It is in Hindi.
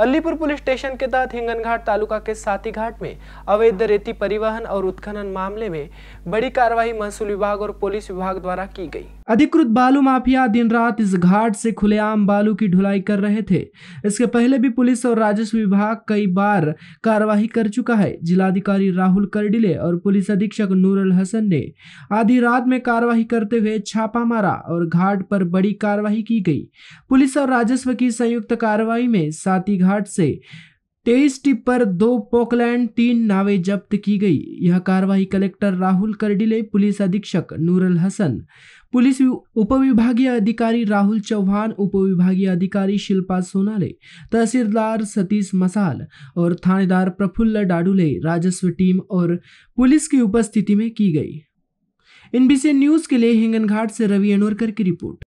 अलीपुर पुलिस स्टेशन के तहत हिंगनघाट तालुका के घाट में अवैध रेती परिवहन और उत्खनन मामले में बड़ी कार्रवाई महसूल विभाग और पुलिस विभाग द्वारा की गई अधिकृत बालू माफिया दिन रात इस घाट से खुलेआम बालू की ढुलाई कर रहे थे इसके पहले भी पुलिस और राजस्व विभाग कई बार कार्रवाई कर चुका है जिलाधिकारी राहुल करडिले और पुलिस अधीक्षक नूरल हसन ने आधी रात में कार्रवाई करते हुए छापा मारा और घाट पर बड़ी कार्रवाई की गई पुलिस और राजस्व की संयुक्त कार्रवाई में साती घाट से तेईस टिप्पर दो पोकलैंड तीन नावें जब्त की गई यह कार्रवाई कलेक्टर राहुल करडिले पुलिस अधीक्षक नूरल हसन पुलिस उपविभागीय अधिकारी राहुल चौहान उपविभागीय अधिकारी शिल्पा सोनाले तहसीलदार सतीश मसाल और थानेदार प्रफुल्ल डाडुले राजस्व टीम और पुलिस की उपस्थिति में की गई इन बीसी न्यूज के लिए हिंगनघाट से रवि अनोरकर की रिपोर्ट